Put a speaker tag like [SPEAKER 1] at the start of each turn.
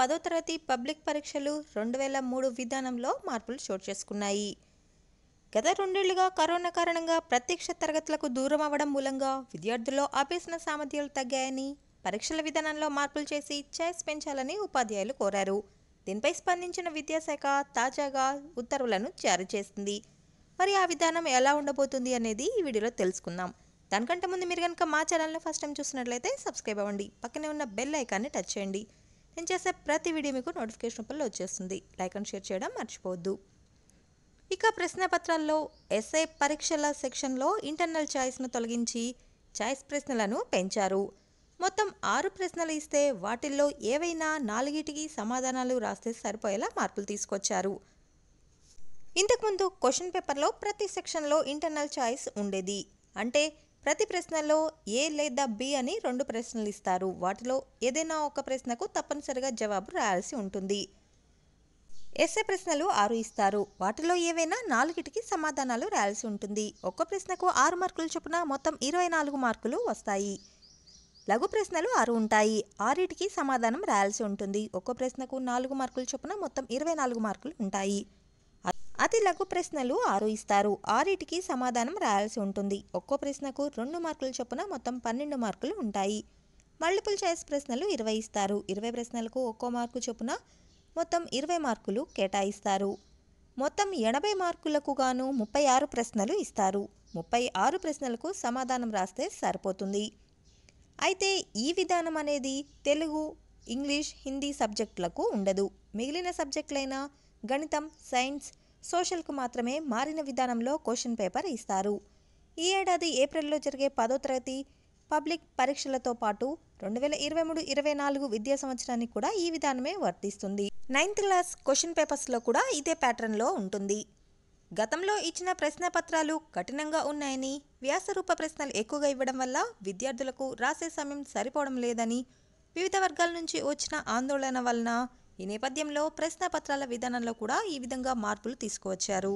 [SPEAKER 1] పదో తరగతి పబ్లిక్ పరీక్షలు రెండు వేల మూడు విధానంలో మార్పులు చోటు చేసుకున్నాయి గత రెండేళ్లుగా కరోనా కారణంగా ప్రత్యక్ష తరగతులకు దూరం అవ్వడం మూలంగా విద్యార్థుల్లో అభ్యసన సామర్థ్యాలు తగ్గాయని పరీక్షల విధానంలో మార్పులు చేసి ఛాయిస్ పెంచాలని ఉపాధ్యాయులు కోరారు దీనిపై స్పందించిన విద్యాశాఖ తాజాగా ఉత్తర్వులను జారీ చేసింది మరి ఆ విధానం ఎలా ఉండబోతుంది అనేది ఈ వీడియోలో తెలుసుకుందాం దానికంటే ముందు మీరు కనుక మా ఛానల్ని ఫస్ట్ టైం చూసినట్లయితే సబ్స్క్రైబ్ అవ్వండి పక్కనే ఉన్న బెల్ ఐకాన్ని టచ్ చేయండి నేను చేసే ప్రతి వీడియో మీకు నోటిఫికేషన్ రూపంలో వచ్చేస్తుంది లైక్ అండ్ షేర్ చేయడం మర్చిపోవద్దు ఇక ప్రశ్న పత్రాల్లో ఎస్ఐ పరీక్షల సెక్షన్లో ఇంటర్నల్ ఛాయిస్ను తొలగించి ఛాయిస్ ప్రశ్నలను పెంచారు మొత్తం ఆరు ప్రశ్నలు ఇస్తే వాటిల్లో ఏవైనా నాలుగిటికి సమాధానాలు రాస్తే సరిపోయేలా మార్పులు తీసుకొచ్చారు ఇంతకుముందు క్వశ్చన్ పేపర్లో ప్రతి సెక్షన్లో ఇంటర్నల్ ఛాయిస్ ఉండేది అంటే ప్రతి ప్రశ్నలో ఏ లేదా బి అని రెండు ప్రశ్నలు ఇస్తారు వాటిలో ఏదైనా ఒక ప్రశ్నకు తప్పనిసరిగా జవాబు రాయాల్సి ఉంటుంది ఎస్ఏ ప్రశ్నలు ఆరు ఇస్తారు వాటిలో ఏవైనా నాలుగిటికి సమాధానాలు రాయాల్సి ఉంటుంది ఒక్క ప్రశ్నకు ఆరు మార్కులు చొప్పున మొత్తం ఇరవై నాలుగు మార్కులు వస్తాయి లఘు ప్రశ్నలు ఆరు ఉంటాయి ఆరిటికి సమాధానం రాయాల్సి ఉంటుంది ఒక్క ప్రశ్నకు నాలుగు మార్కులు చొప్పున మొత్తం ఇరవై నాలుగు మార్కులు ఉంటాయి అతి లఘు ప్రశ్నలు ఆరు ఇస్తారు ఆరిటికి సమాధానం రాయాల్సి ఉంటుంది ఒక్కో ప్రశ్నకు రెండు మార్కులు చొప్పున మొత్తం పన్నెండు మార్కులు ఉంటాయి మల్టిపుల్ చాయిస్ ప్రశ్నలు ఇరవై ఇస్తారు ఇరవై ప్రశ్నలకు ఒక్కో మార్కు చొప్పున మొత్తం ఇరవై మార్కులు కేటాయిస్తారు మొత్తం ఎనభై మార్కులకు గాను ముప్పై ఆరు ప్రశ్నలు ఇస్తారు ముప్పై ఆరు ప్రశ్నలకు సమాధానం రాస్తే సరిపోతుంది అయితే ఈ విధానం అనేది తెలుగు ఇంగ్లీష్ హిందీ సబ్జెక్టులకు ఉండదు మిగిలిన సబ్జెక్టులైన గణితం సైన్స్ సోషల్కు మాత్రమే మారిన విధానంలో క్వశ్చన్ పేపర్ ఇస్తారు ఈ ఏడాది ఏప్రిల్లో జరిగే పదో తరగతి పబ్లిక్ పరీక్షలతో పాటు రెండు వేల ఇరవై మూడు ఇరవై నాలుగు విద్యా సంవత్సరానికి కూడా ఈ విధానమే వర్తిస్తుంది నైన్త్ క్లాస్ క్వశ్చన్ పేపర్స్లో కూడా ఇదే ప్యాటర్న్లో ఉంటుంది గతంలో ఇచ్చిన ప్రశ్న పత్రాలు కఠినంగా ఉన్నాయని వ్యాసరూప ప్రశ్నలు ఎక్కువగా ఇవ్వడం వల్ల విద్యార్థులకు రాసే సమయం సరిపోవడం లేదని వివిధ వర్గాల నుంచి వచ్చిన ఆందోళన వలన ఈ నేపథ్యంలో ప్రశ్నపత్రాల విధానంలో కూడా ఈ విధంగా మార్పులు తీసుకువచ్చారు